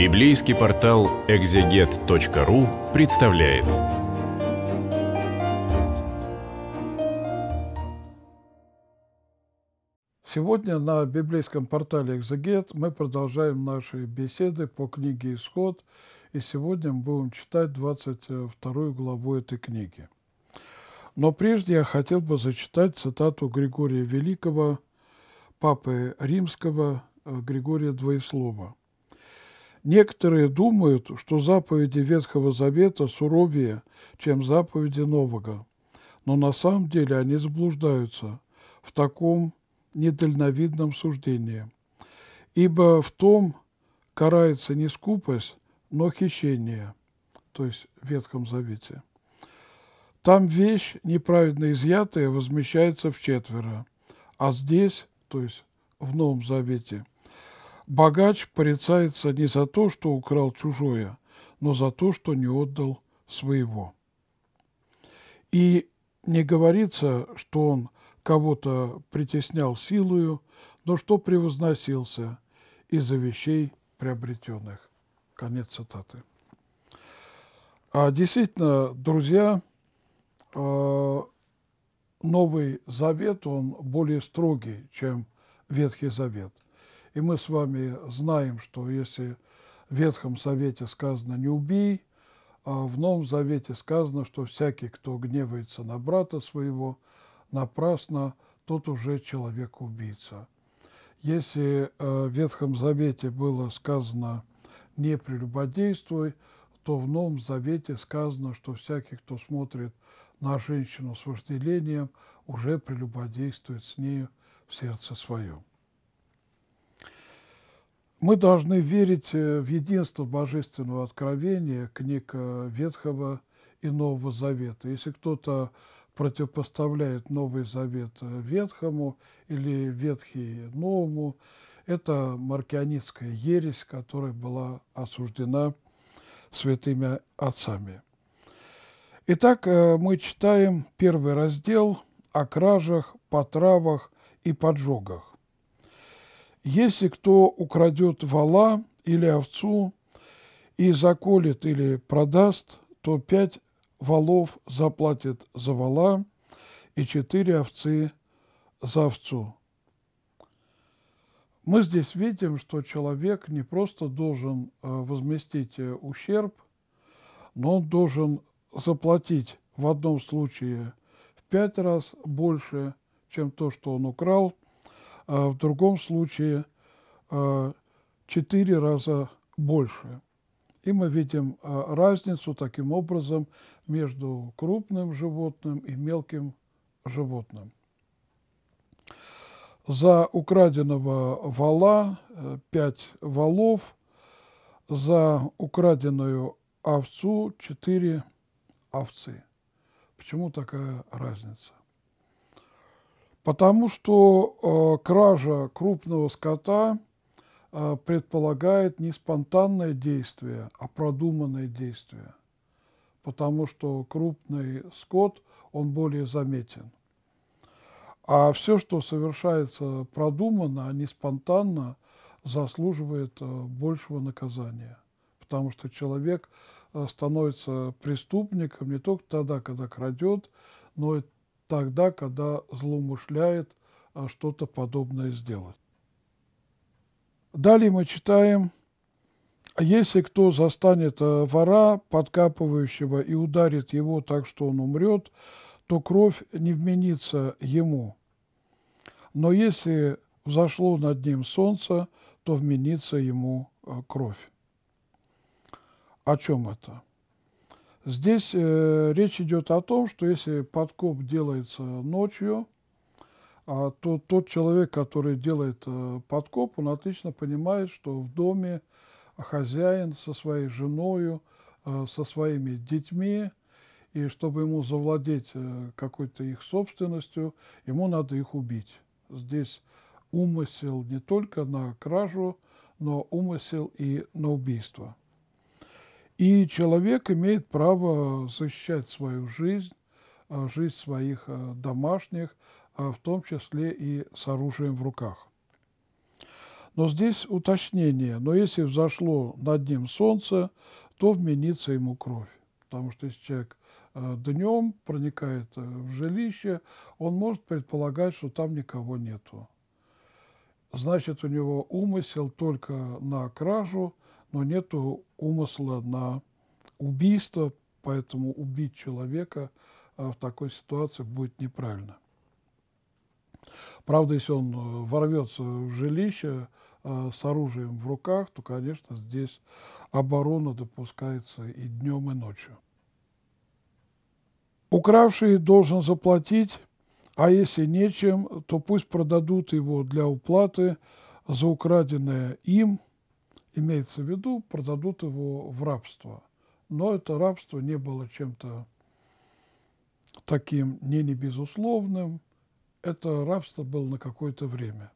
Библейский портал экзегет.ру представляет. Сегодня на библейском портале «Экзегет» мы продолжаем наши беседы по книге «Исход», и сегодня мы будем читать 22 главу этой книги. Но прежде я хотел бы зачитать цитату Григория Великого, папы римского э, Григория Двоеслова – Некоторые думают, что заповеди Ветхого Завета суровее, чем заповеди Нового, но на самом деле они заблуждаются в таком недальновидном суждении. Ибо в том карается не скупость, но хищение, то есть в Ветхом Завете. Там вещь, неправедно изъятая, возмещается в четверо, а здесь, то есть в Новом Завете – Богач порицается не за то, что украл чужое, но за то, что не отдал своего. И не говорится, что он кого-то притеснял силою, но что превозносился из-за вещей приобретенных. Конец цитаты. А действительно, друзья, а, Новый Завет, он более строгий, чем Ветхий Завет – и мы с вами знаем, что если в Ветхом Завете сказано «не убей», а в Новом Завете сказано, что всякий, кто гневается на брата своего, напрасно, тот уже человек-убийца. Если э, в Ветхом Завете было сказано «не прелюбодействуй», то в Новом Завете сказано, что всякий, кто смотрит на женщину с вожделением, уже прелюбодействует с нею в сердце своем. Мы должны верить э, в единство божественного откровения книг э, Ветхого и Нового Завета. Если кто-то противопоставляет Новый Завет э, Ветхому или Ветхий Новому, это маркианитская ересь, которая была осуждена святыми отцами. Итак, мы читаем первый раздел о кражах, потравах и поджогах. Если кто украдет вала или овцу и заколет или продаст, то пять валов заплатит за вала и четыре овцы за овцу. Мы здесь видим, что человек не просто должен э, возместить э, ущерб, но он должен заплатить в одном случае в пять раз больше, чем то, что он украл, а в другом случае а, четыре раза больше. И мы видим а, разницу таким образом между крупным животным и мелким животным. За украденного вала 5 э, валов, за украденную овцу 4 овцы. Почему такая разница? Потому что э, кража крупного скота э, предполагает не спонтанное действие, а продуманное действие. Потому что крупный скот, он более заметен. А все, что совершается продуманно, а не спонтанно, заслуживает э, большего наказания. Потому что человек э, становится преступником не только тогда, когда крадет, но и тогда, когда злоумышляет а, что-то подобное сделать. Далее мы читаем, если кто застанет э, вора, подкапывающего, и ударит его так, что он умрет, то кровь не вменится ему. Но если взошло над ним солнце, то вменится ему э, кровь. О чем это? Здесь э, речь идет о том, что если подкоп делается ночью, а, то тот человек, который делает э, подкоп, он отлично понимает, что в доме хозяин со своей женой, э, со своими детьми, и чтобы ему завладеть э, какой-то их собственностью, ему надо их убить. Здесь умысел не только на кражу, но умысел и на убийство. И человек имеет право защищать свою жизнь, а, жизнь своих а, домашних, а, в том числе и с оружием в руках. Но здесь уточнение, но если взошло над ним солнце, то вменится ему кровь. Потому что если человек днем проникает в жилище, он может предполагать, что там никого нету. Значит, у него умысел только на кражу но нет умысла на убийство, поэтому убить человека а, в такой ситуации будет неправильно. Правда, если он э, ворвется в жилище а, с оружием в руках, то, конечно, здесь оборона допускается и днем, и ночью. Укравший должен заплатить, а если нечем, то пусть продадут его для уплаты за украденное им – имеется в виду, продадут его в рабство. Но это рабство не было чем-то таким не небезусловным, Это рабство было на какое-то время.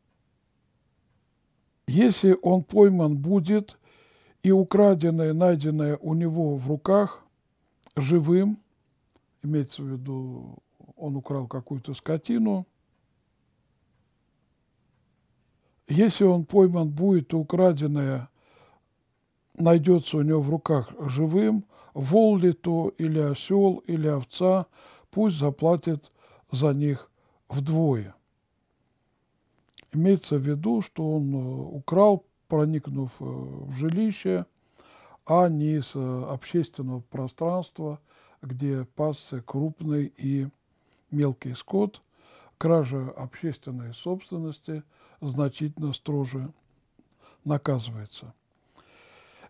Если он пойман будет, и украденное, найденное у него в руках живым, имеется в виду, он украл какую-то скотину – если он пойман будет, то украденное найдется у него в руках живым, вол ли то, или осел, или овца, пусть заплатит за них вдвое. Имеется в виду, что он э, украл, проникнув э, в жилище, а не из э, общественного пространства, где пасся крупный и мелкий скот. Кража общественной собственности значительно строже наказывается.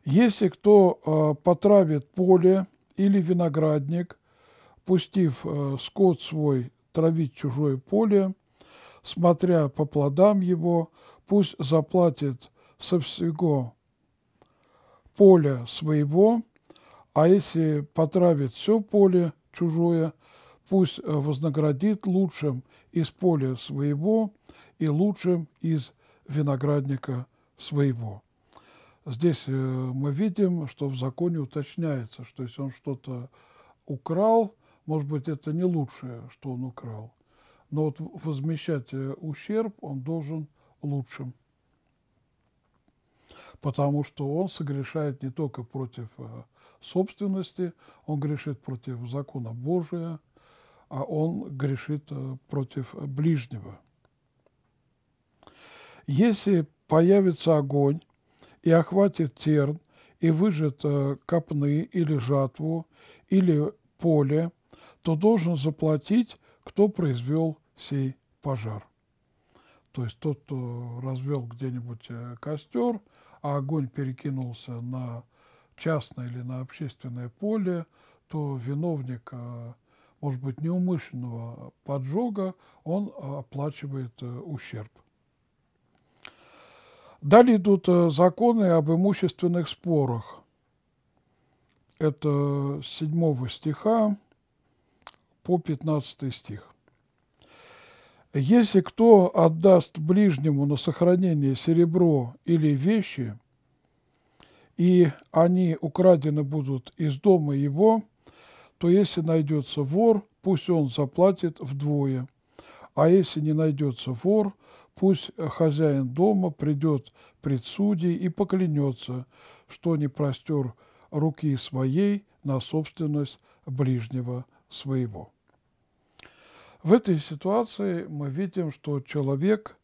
Если кто э, потравит поле или виноградник, пустив э, скот свой травить чужое поле, смотря по плодам его, пусть заплатит со всего поля своего, а если потравит все поле чужое, пусть э, вознаградит лучшим из поля своего и лучшим из виноградника своего. Здесь э, мы видим, что в законе уточняется, что если он что-то украл, может быть, это не лучшее, что он украл, но вот возмещать э, ущерб он должен лучшим, потому что он согрешает не только против э, собственности, он грешит против закона Божия, а он грешит против ближнего. Если появится огонь, и охватит терн, и выжжет э, копны или жатву, или поле, то должен заплатить, кто произвел сей пожар. То есть тот, кто развел где-нибудь э, костер, а огонь перекинулся на частное или на общественное поле, то виновник, э, может быть, неумышленного поджога, он оплачивает ущерб. Далее идут э, законы об имущественных спорах. Это 7 стиха по 15 стих. Если кто отдаст ближнему на сохранение серебро или вещи, и они украдены будут из дома его, то если найдется вор, пусть он заплатит вдвое, а если не найдется вор, Пусть хозяин дома придет пред судей и поклянется, что не простер руки своей на собственность ближнего своего. В этой ситуации мы видим, что человек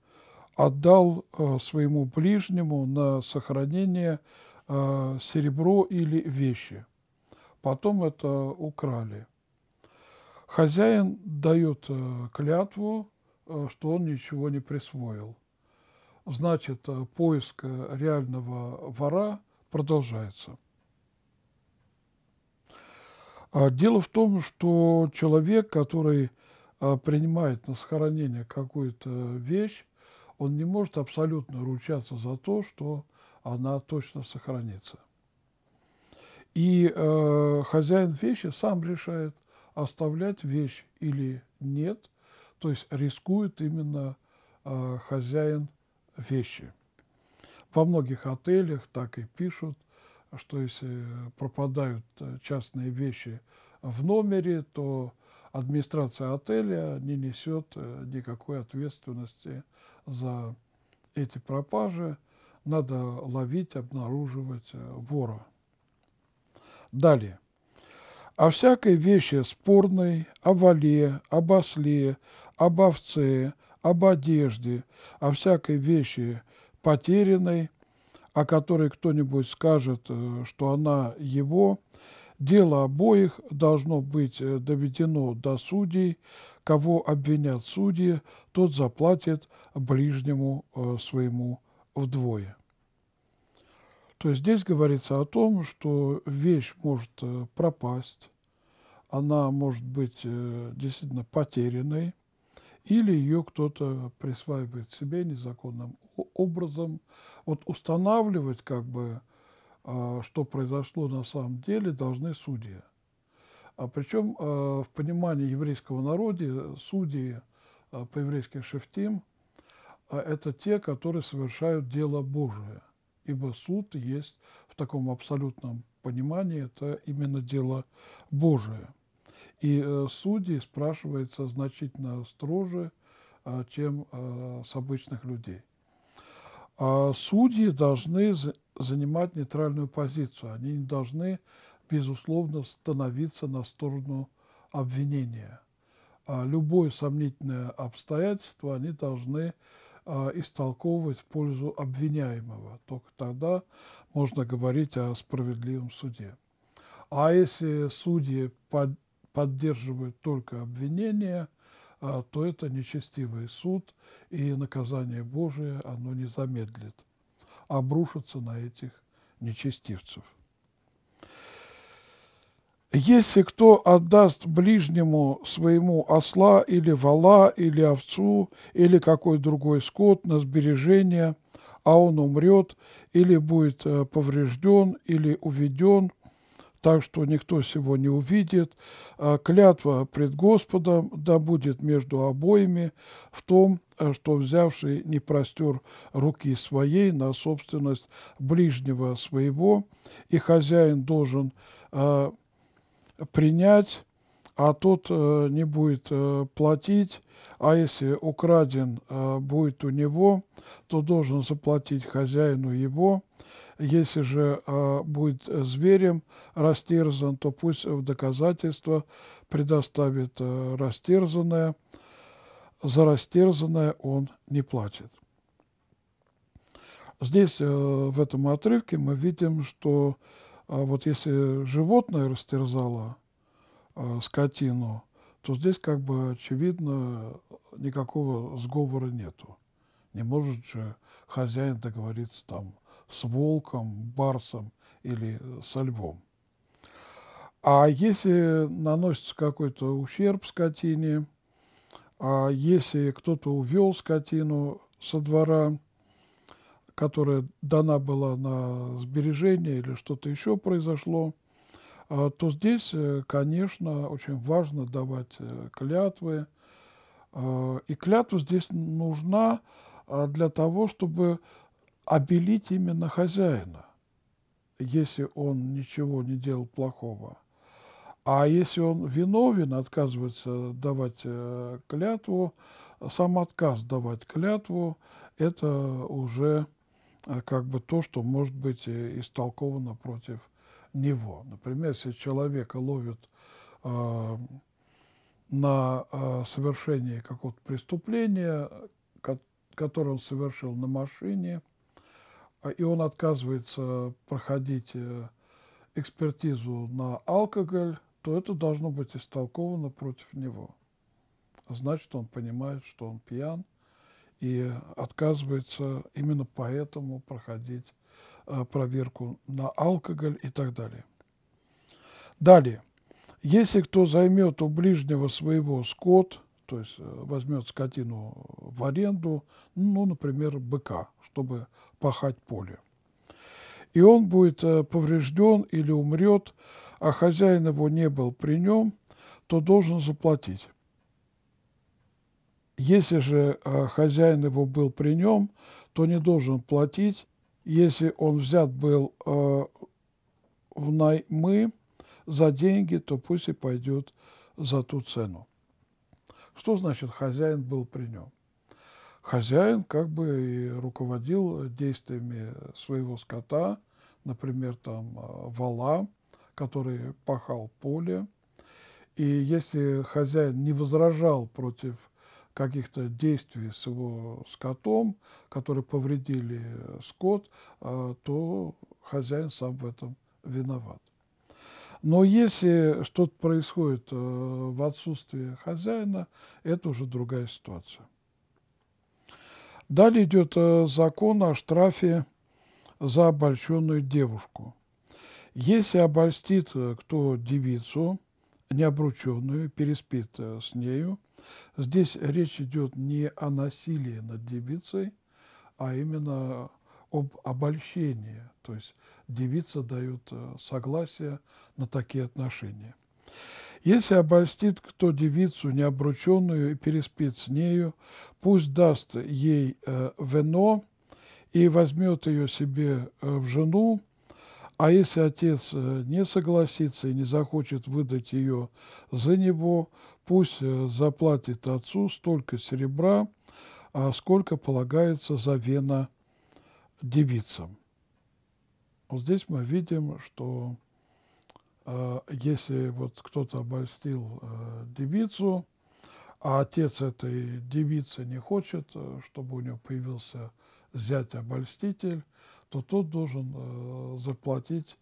отдал э, своему ближнему на сохранение э, серебро или вещи. Потом это украли. Хозяин дает э, клятву, Э, что он ничего не присвоил. Значит, э, поиск э, реального вора продолжается. А дело в том, что человек, который принимает на сохранение какую-то вещь, он не может абсолютно ручаться за то, что она точно сохранится. И э, хозяин вещи сам решает, оставлять вещь или нет – то есть рискует именно э, хозяин вещи. Во многих отелях так и пишут, что если пропадают э, частные вещи в номере, то администрация отеля не несет э, никакой ответственности за эти пропажи. Надо ловить, обнаруживать э, вора. Далее о всякой вещи спорной, о вале, об осле, об овце, об одежде, о всякой вещи потерянной, о которой кто-нибудь скажет, э, что она его, дело обоих должно быть э, доведено до судей, кого обвинят судьи, тот заплатит ближнему э, своему вдвое. То есть здесь говорится о том, что вещь может э, пропасть, она может быть э, действительно потерянной, или ее кто-то присваивает себе незаконным образом. Вот устанавливать, как бы, а, что произошло на самом деле, должны судьи. А причем а, в понимании еврейского народа судьи а, по-еврейски шефтим – это те, которые совершают дело Божие – ибо суд есть в таком абсолютном понимании, это именно дело Божие. И э, судьи спрашивается значительно строже, э, чем э, с обычных людей. А судьи должны занимать нейтральную позицию, они не должны, безусловно, становиться на сторону обвинения. А любое сомнительное обстоятельство они должны а, истолковывать в пользу обвиняемого. Только тогда можно говорить о справедливом суде. А если судьи под, поддерживают только обвинение, а, то это нечестивый суд, и наказание Божие оно не замедлит, обрушиться на этих нечестивцев. Если кто отдаст ближнему своему осла или вала, или овцу, или какой другой скот на сбережение, а он умрет, или будет э, поврежден, или уведен, так что никто сего не увидит, э, клятва пред Господом да будет между обоими в том, э, что взявший не простер руки своей на собственность ближнего своего, и хозяин должен принять, а тот э, не будет э, платить, а если украден э, будет у него, то должен заплатить хозяину его. Если же будет зверем растерзан, то пусть в доказательство предоставит растерзанное. За растерзанное он не платит. Здесь, в этом отрывке, мы видим, что а вот если животное растерзало э, скотину, то здесь как бы очевидно никакого сговора нету. Не может же хозяин договориться там с волком, барсом или со львом. А если наносится какой-то ущерб скотине, а если кто-то увел скотину со двора, которая дана была на сбережение или что-то еще произошло, а, то здесь, э, конечно, очень важно давать э, клятвы. А, и клятва здесь нужна а, для того, чтобы обелить именно хозяина, если он ничего не делал плохого. А если он виновен, отказывается давать э, клятву, сам отказ давать клятву, это уже Э, как бы то, что может быть э, истолковано против него. Например, если человека ловят э, на э, совершении какого-то преступления, которое он совершил на машине, э, и он отказывается проходить экспертизу на алкоголь, то это должно быть истолковано против него. Значит, он понимает, что он пьян, и отказывается именно поэтому проходить э, проверку на алкоголь и так далее. Далее. Если кто займет у ближнего своего скот, то есть э, возьмет скотину в аренду, ну, например, быка, чтобы пахать поле, и он будет э, поврежден или умрет, а хозяин его не был при нем, то должен заплатить. Если же э, хозяин его был при нем, то не должен платить. Если он взят был э, в наймы за деньги, то пусть и пойдет за ту цену. Что значит хозяин был при нем? Хозяин как бы и руководил действиями своего скота, например, там э, вала, который пахал поле. И если хозяин не возражал против каких-то действий с его скотом, которые повредили скот, а, то хозяин сам в этом виноват. Но если что-то происходит э, в отсутствии хозяина, это уже другая ситуация. Далее идет э, закон о штрафе за обольщенную девушку. Если обольстит э, кто девицу, необрученную, переспит э, с нею. Здесь речь идет не о насилии над девицей, а именно об обольщении. То есть девица дает э, согласие на такие отношения. Если обольстит кто девицу необрученную и переспит с нею, пусть даст ей э, вино и возьмет ее себе в жену, а если отец э, не согласится и не захочет выдать ее за него, пусть э, заплатит отцу столько серебра, а сколько полагается за вена девицам. Вот здесь мы видим, что э, если вот кто-то обольстил девицу, а отец этой девицы не хочет, чтобы у него появился зять-обольститель, то тот должен э, заплатить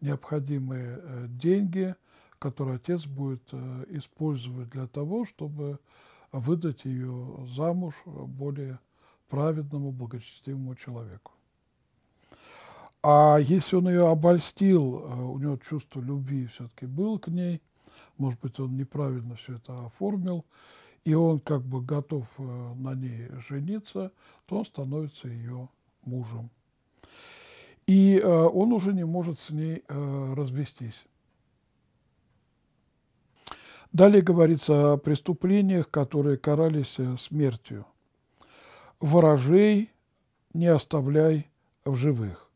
необходимые э, деньги, которые отец будет э, использовать для того, чтобы выдать ее замуж более праведному, благочестивому человеку. А если он ее обольстил, у него чувство любви все-таки было к ней, может быть, он неправильно все это оформил, и он как бы готов на ней жениться, то он становится ее мужем. И э, он уже не может с ней э, развестись. Далее говорится о преступлениях, которые карались э, смертью. Ворожей не оставляй в живых.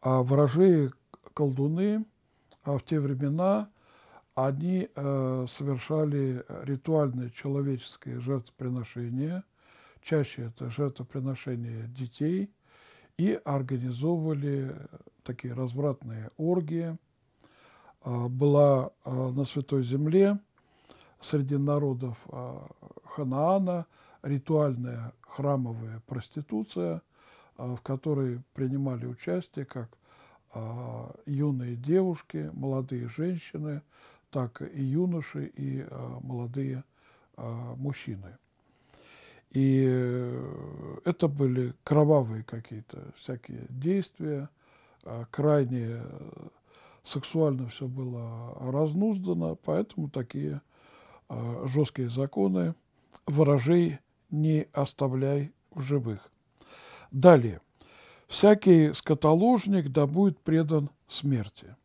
А ворожеи колдуны а в те времена они э, совершали ритуальные человеческие жертвоприношения. Чаще это жертвоприношения детей – и организовывали э, такие развратные оргии. А, была а, на Святой Земле среди народов а, Ханаана ритуальная храмовая проституция, в которой принимали участие как юные девушки, молодые женщины, так и юноши, и молодые мужчины. И э, это были кровавые какие-то всякие действия, а крайне э, сексуально все было разнуздано, поэтому такие а, жесткие законы «Ворожей не оставляй в живых». Далее. «Всякий скотоложник да будет предан смерти».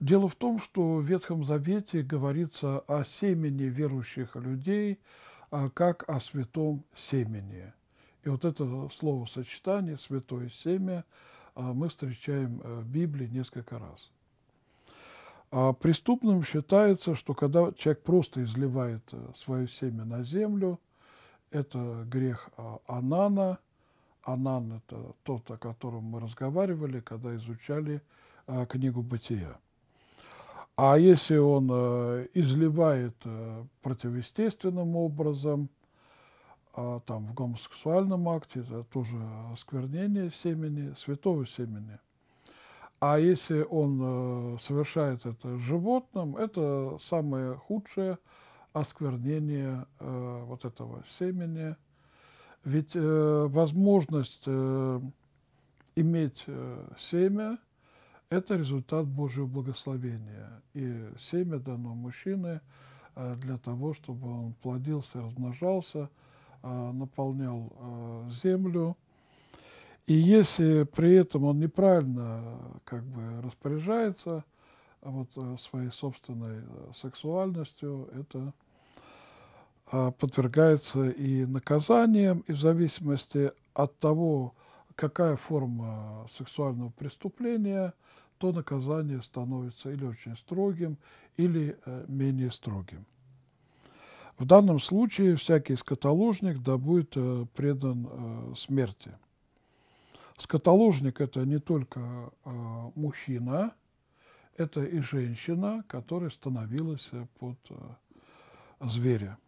Дело в том, что в Ветхом Завете говорится о семени верующих людей – а как о святом семени. И вот это словосочетание «святое семя» а, мы встречаем э, в Библии несколько раз. А преступным считается, что когда человек просто изливает э, свое семя на землю, это грех Анана. Анан – это тот, о котором мы разговаривали, когда изучали книгу «Бытия». А если он э, изливает э, противоестественным образом, э, там, в гомосексуальном акте, это тоже осквернение семени, святого семени. А если он совершает это животным, это самое худшее осквернение вот этого семени. Ведь возможность иметь семя – это результат Божьего благословения. И семя дано мужчине э, для того, чтобы он плодился, размножался, э, наполнял э, землю. И если при этом он неправильно как бы распоряжается вот, своей собственной сексуальностью, это подвергается и наказанием, и в зависимости от того, какая форма сексуального преступления – то наказание становится или очень строгим, или э, менее строгим. В данном случае всякий скотоложник да будет э, предан э, смерти. Скотоложник – это не только мужчина, это и женщина, которая становилась под зверя.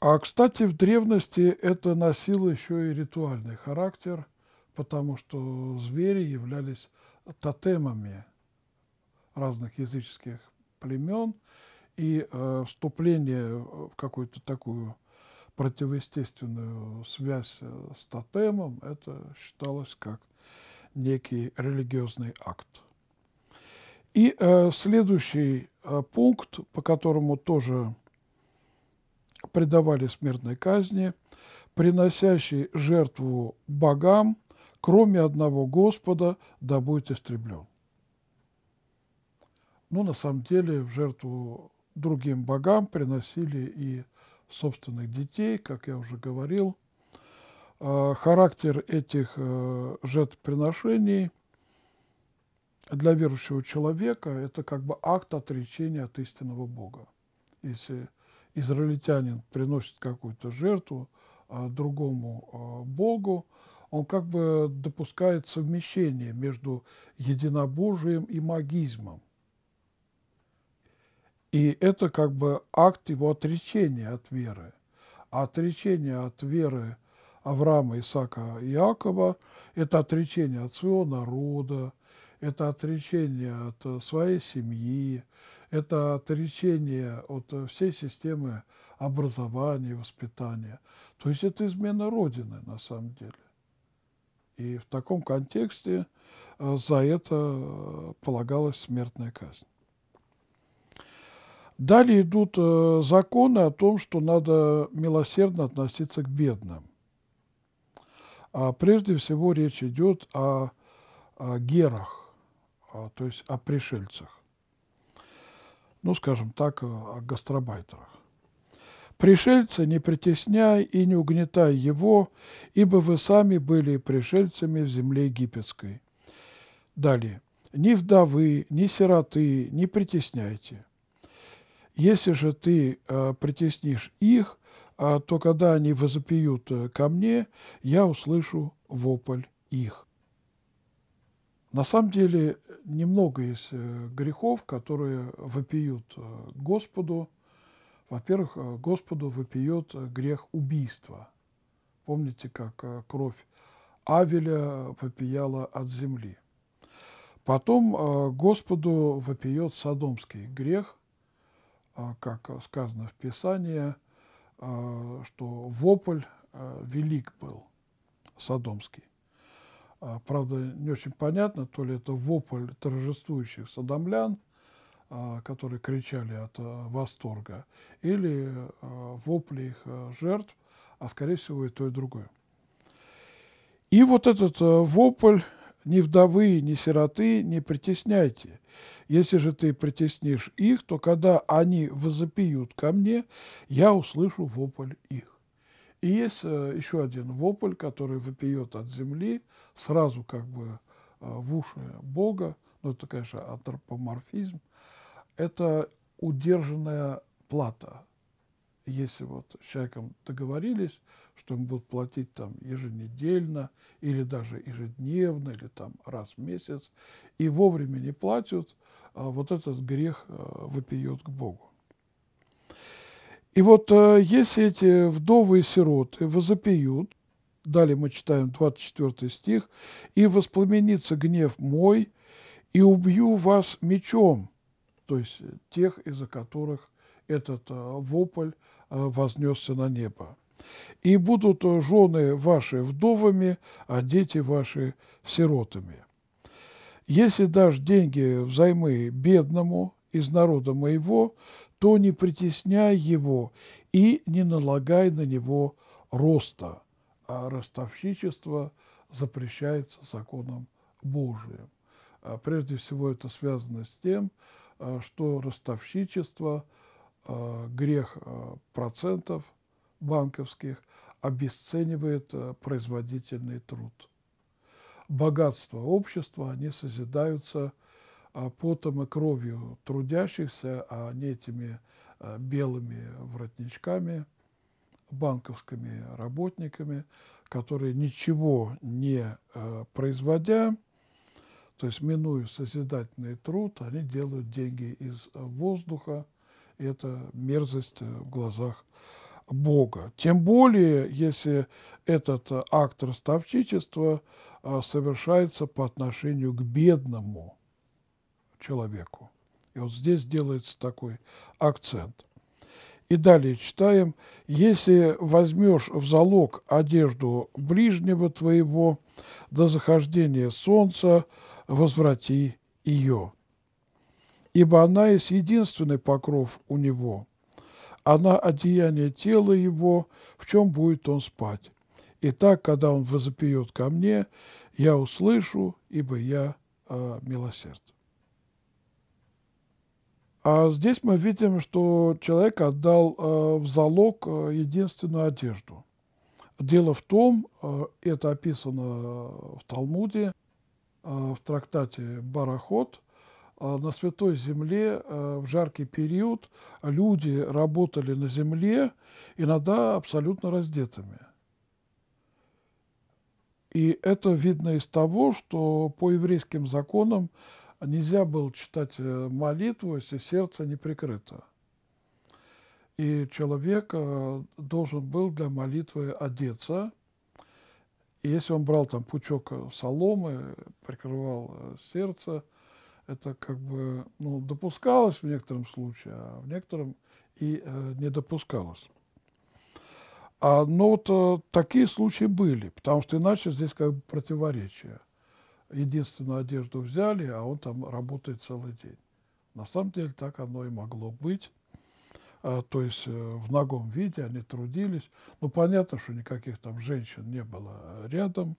А, кстати, в древности это носило еще и ритуальный характер – потому что звери являлись тотемами разных языческих племен, и э, вступление в какую-то такую противоестественную связь э, с тотемом, это считалось как некий религиозный акт. И э, следующий э, пункт, по которому тоже предавали смертной казни, приносящий жертву богам – кроме одного Господа, да будет истреблен. Но ну, на самом деле в жертву другим богам приносили и собственных детей, как я уже говорил. А, характер этих э, жертвоприношений для верующего человека – это как бы акт отречения от истинного Бога. Если израильтянин приносит какую-то жертву а другому а, Богу, он как бы допускает совмещение между единобожием и магизмом. И это как бы акт его отречения от веры. А отречение от веры Авраама, Исаака и Иакова – это отречение от своего народа, это отречение от э, своей семьи, это отречение от э, всей системы образования, воспитания. То есть это измена Родины на самом деле. И в таком контексте э, за это э, полагалась смертная казнь. Далее идут э, законы о том, что надо милосердно относиться к бедным. А прежде всего речь идет о, о герах, а, то есть о пришельцах. Ну, скажем так, о гастробайтерах. Пришельца не притесняй и не угнетай его, ибо вы сами были пришельцами в земле египетской. Далее. Ни вдовы, ни сироты не притесняйте. Если же ты э, притеснишь их, э, то когда они возопьют а, ко мне, я услышу вопль их. На самом деле немного есть э, грехов, которые вопиют Господу, во-первых, э, Господу выпьет э, грех убийства. Помните, как э, кровь Авеля вопияла от земли. Потом Господу выпьет садомский грех, как сказано в Писании, что вопль велик был, садомский. Правда, не очень понятно, то ли это вопль торжествующих садомлян, а, которые кричали от э, восторга, или э, вопли их э, жертв, а скорее всего и то, и другое. И вот этот вопль «Ни вдовы, ни сироты не притесняйте. Если же ты притеснишь их, то когда они возопиют ко мне, я услышу вопль их». И есть еще один вопль, который выпьет от земли, сразу как бы в уши Бога, ну это, конечно, антропоморфизм, это удержанная плата. Если вот с человеком договорились, что им будут платить там еженедельно или даже ежедневно, или там раз в месяц, и вовремя не платят, а вот этот грех э, выпьет к Богу. И вот э, если эти вдовы и сироты возопиют, далее мы читаем 24 стих, «И воспламенится гнев мой, и убью вас мечом, то есть э, тех, из-за которых этот э, вопль э, вознесся на небо. И будут жены ваши вдовами, а дети ваши сиротами. Если дашь деньги взаймы бедному из народа моего, то не притесняй его и не налагай на него роста. А ростовщичество запрещается законом Божиим. А прежде всего это связано с тем, что Э, что ростовщичество, э, грех э, процентов банковских обесценивает производительный труд. Богатство общества, они созидаются потом и кровью трудящихся, а не этими белыми воротничками, банковскими работниками, которые ничего не производя, то есть, минуя созидательный труд, они делают деньги из э, воздуха, и это мерзость э, в глазах Бога. Тем более, если этот э, акт ростовчичества совершается по отношению к бедному человеку. И вот здесь делается такой акцент. И далее читаем, если возьмешь в залог одежду ближнего твоего до захождения солнца, возврати ее. Ибо она есть единственный покров у него. Она одеяние тела его, в чем будет он спать. И так, когда он возопьет ко мне, я услышу, ибо я э, милосерд. А здесь мы видим, что человек отдал э, в залог э, единственную одежду. Дело в том, э, это описано в Талмуде, Э, в трактате «Бараход», э, на Святой Земле э, в жаркий период люди работали на земле, иногда абсолютно раздетыми. И это видно из того, что по еврейским законам нельзя было читать молитву, если сердце не прикрыто. И человек должен был для молитвы одеться – и если он брал там пучок э, соломы, прикрывал э, сердце, это как бы ну, допускалось в некотором случае, а в некотором и э, не допускалось. А, но ну, вот э, такие случаи были, потому что иначе здесь как бы противоречие. Единственную одежду взяли, а он там работает целый день. На самом деле так оно и могло быть. А, то есть э, в ногом виде они трудились. Ну, понятно, что никаких там женщин не было рядом.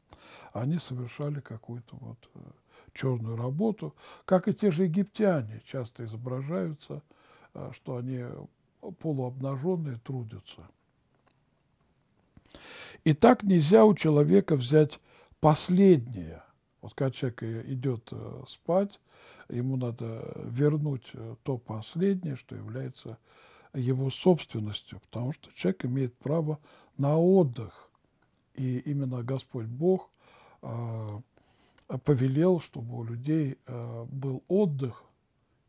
Они совершали какую-то вот э, черную работу, как и те же египтяне часто изображаются, э, что они полуобнаженные трудятся. И так нельзя у человека взять последнее. Вот когда человек идет спать, ему надо вернуть то последнее, что является его собственностью, потому что человек имеет право на отдых. И именно Господь Бог а, повелел, чтобы у людей а, был отдых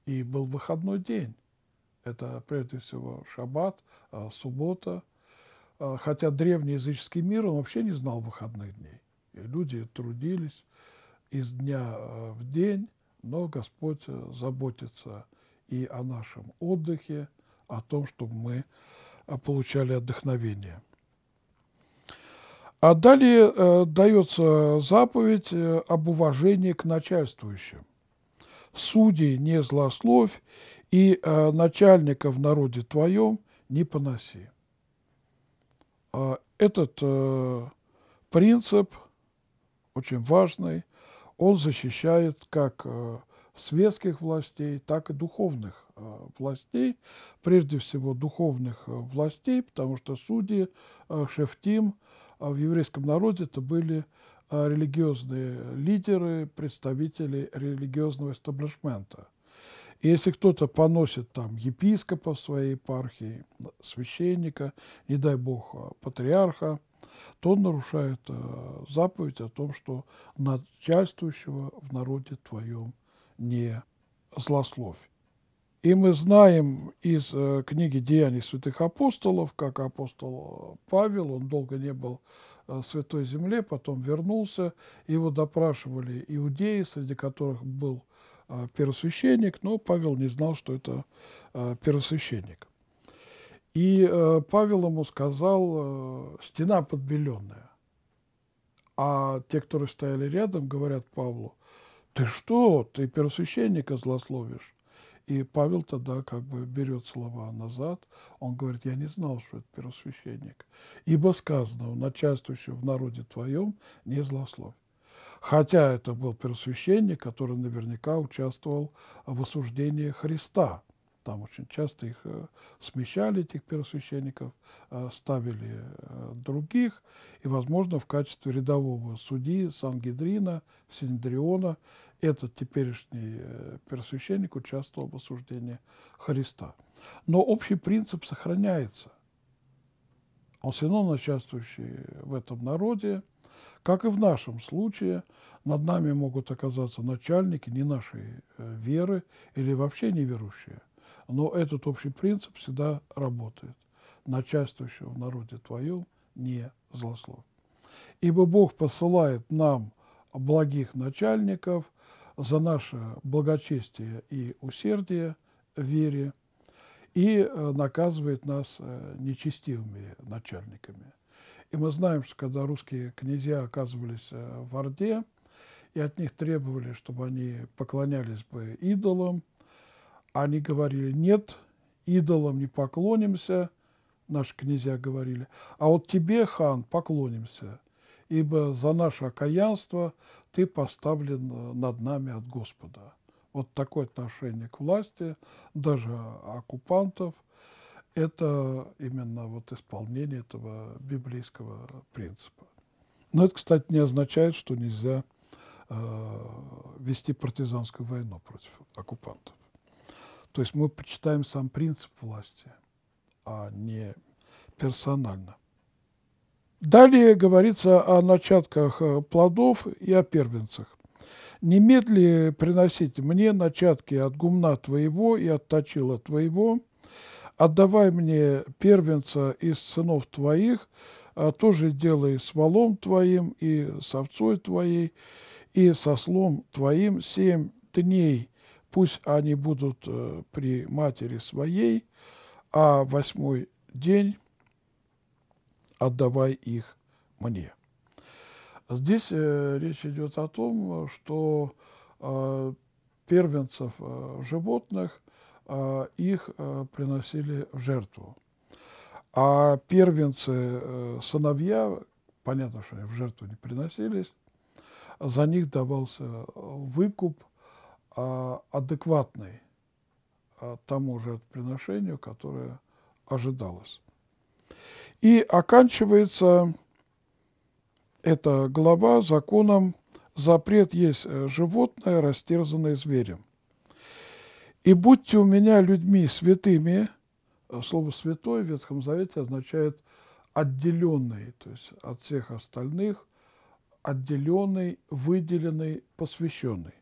и был выходной день. Это прежде всего шаббат, а, суббота. Хотя древний языческий мир, он вообще не знал выходных дней. И люди трудились из дня в день, но Господь э, заботится и о нашем отдыхе, о том, чтобы мы э, получали отдохновение. А далее э, дается заповедь э, об уважении к начальствующим. Судей не злословь и э, начальника в народе твоем не поноси. А этот э, принцип очень важный, он защищает как э, светских властей, так и духовных Э, властей, прежде всего духовных э, властей, потому что судьи, э, шефтим в еврейском народе это были религиозные лидеры, представители религиозного эстаблишмента. И если кто-то поносит там епископа в своей епархии, священника, не дай бог, патриарха, то он нарушает э, заповедь о том, что начальствующего в народе твоем не злословь. И мы знаем из э, книги «Деяний святых апостолов», как апостол э, Павел, он долго не был э, в Святой Земле, потом вернулся, его допрашивали иудеи, среди которых был первосвященник, но Павел не знал, что это первосвященник. И Павел ему сказал «стена подбеленная». А те, которые стояли рядом, говорят Павлу, «Ты что, ты первосвященника злословишь?» И Павел тогда как бы берет слова назад. Он говорит, я не знал, что это первосвященник. Ибо сказано, начальствующего в народе твоем не злословь. Хотя это был первосвященник, который наверняка участвовал в осуждении Христа. Там очень часто их э, смещали, этих первосвященников, э, ставили э, других, и, возможно, в качестве рядового судьи Сангидрина, Синдриона этот теперешний первосвященник участвовал в осуждении Христа. Но общий принцип сохраняется. Он все равно участвующий в этом народе, как и в нашем случае, над нами могут оказаться начальники не нашей веры или вообще неверующие. Но этот общий принцип всегда работает. Начальствующего в народе твоем не злослов. Ибо Бог посылает нам благих начальников за наше благочестие и усердие в вере и э, наказывает нас э, нечестивыми начальниками. И мы знаем, что когда русские князья оказывались э, в Орде, и от них требовали, чтобы они поклонялись бы идолам, они говорили, нет, идолам не поклонимся, наши князья говорили, а вот тебе, хан, поклонимся, ибо за наше окаянство ты поставлен э, над нами от Господа. Вот такое отношение к власти, даже оккупантов, это именно вот исполнение этого библейского принципа. Но это, кстати, не означает, что нельзя э, вести партизанскую войну против оккупантов. То есть мы почитаем сам принцип власти, а не персонально. Далее говорится о начатках э, плодов и о первенцах. «Немедли приносите мне начатки от гумна твоего и от точила твоего, отдавай мне первенца из сынов твоих, а тоже делай с валом твоим и с овцой твоей, и со слом твоим семь дней пусть они будут э, при матери своей, а восьмой день отдавай их мне. Здесь э, речь идет о том, что э, первенцев животных их приносили в жертву. А первенцы, сыновья, понятно, что они в жертву не приносились, за них давался выкуп – а, адекватной а, тому жертвоприношению, которое ожидалось. И оканчивается эта глава законом «Запрет есть животное, растерзанное зверем». «И будьте у меня людьми святыми», слово «святой» в Ветхом Завете означает «отделенный», то есть от всех остальных, отделенный, выделенный, посвященный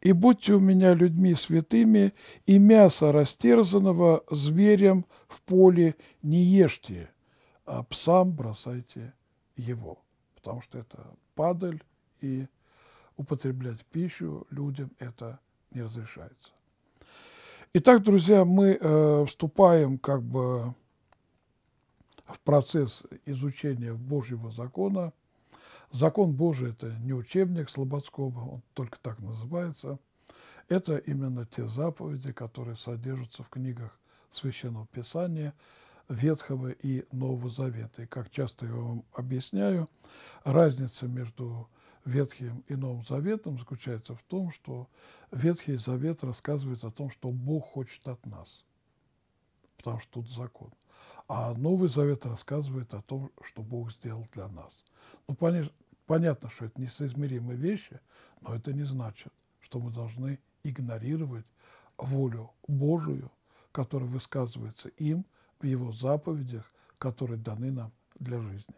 и будьте у меня людьми святыми, и мясо растерзанного зверем в поле не ешьте, а псам бросайте его, потому что это падаль, и употреблять в пищу людям это не разрешается. Итак, друзья, мы э, вступаем как бы в процесс изучения Божьего закона, Закон Божий – это не учебник Слободского, он только так называется. Это именно те заповеди, которые содержатся в книгах Священного Писания, Ветхого и Нового Завета. И как часто я вам объясняю, разница между Ветхим и Новым Заветом заключается в том, что Ветхий Завет рассказывает о том, что Бог хочет от нас, потому что тут закон. А Новый Завет рассказывает о том, что Бог сделал для нас. Ну, понятно, что это несоизмеримые вещи, но это не значит, что мы должны игнорировать волю Божию, которая высказывается им в его заповедях, которые даны нам для жизни.